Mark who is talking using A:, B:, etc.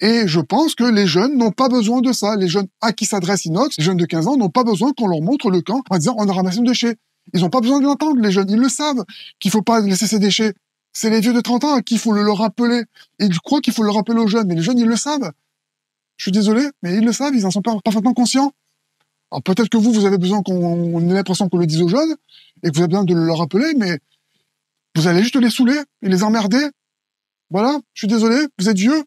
A: Et je pense que les jeunes n'ont pas besoin de ça. Les jeunes à qui s'adresse Inox, les jeunes de 15 ans, n'ont pas besoin qu'on leur montre le camp en disant on a ramassé nos déchets. Ils n'ont pas besoin de l'entendre, les jeunes. Ils le savent qu'il ne faut pas laisser ces déchets. C'est les vieux de 30 ans qu'il faut le leur rappeler. Ils croient qu'il faut le rappeler aux jeunes, mais les jeunes, ils le savent. Je suis désolé, mais ils le savent, ils en sont parfaitement conscients. Alors peut-être que vous, vous avez besoin qu'on ait l'impression qu'on le dise aux jeunes et que vous avez besoin de le leur rappeler, mais vous allez juste les saouler et les emmerder. Voilà, je suis désolé, vous êtes vieux,